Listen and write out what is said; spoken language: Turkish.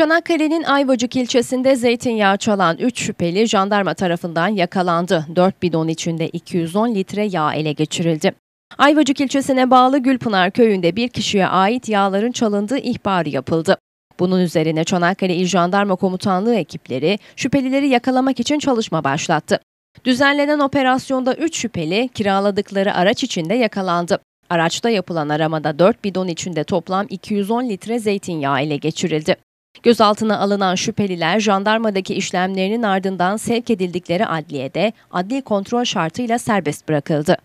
Çanakkale'nin Ayvacık ilçesinde zeytinyağı çalan 3 şüpheli jandarma tarafından yakalandı. 4 bidon içinde 210 litre yağ ele geçirildi. Ayvacık ilçesine bağlı Gülpınar köyünde bir kişiye ait yağların çalındığı ihbarı yapıldı. Bunun üzerine Çanakkale İl Jandarma Komutanlığı ekipleri şüphelileri yakalamak için çalışma başlattı. Düzenlenen operasyonda 3 şüpheli kiraladıkları araç içinde yakalandı. Araçta yapılan aramada 4 bidon içinde toplam 210 litre zeytinyağı ele geçirildi. Gözaltına alınan şüpheliler jandarmadaki işlemlerinin ardından sevk edildikleri adliyede adli kontrol şartıyla serbest bırakıldı.